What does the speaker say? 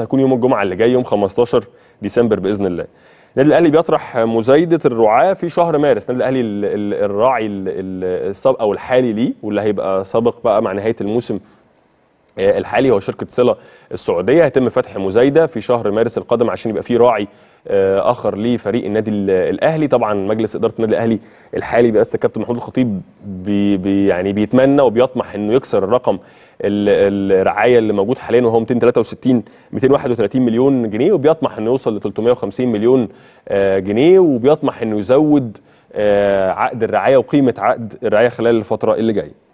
هيكون يوم الجمعه اللي جاي يوم 15 ديسمبر باذن الله. النادي الاهلي بيطرح مزايده الرعاه في شهر مارس، النادي الاهلي الراعي السابق او الحالي ليه واللي هيبقى سابق بقى مع نهايه الموسم آه، الحالي هو شركه صله السعوديه هيتم فتح مزايده في شهر مارس القادم عشان يبقى في راعي آه، اخر لفريق النادي الاهلي طبعا مجلس اداره النادي الاهلي الحالي برئاسه الكابتن محمود الخطيب بي بي يعني بيتمنى وبيطمح انه يكسر الرقم الرعايه اللي موجود حاليا وهو 263 231 مليون جنيه وبيطمح انه يوصل ل 350 مليون آه، جنيه وبيطمح انه يزود آه، عقد الرعايه وقيمه عقد الرعايه خلال الفتره اللي جايه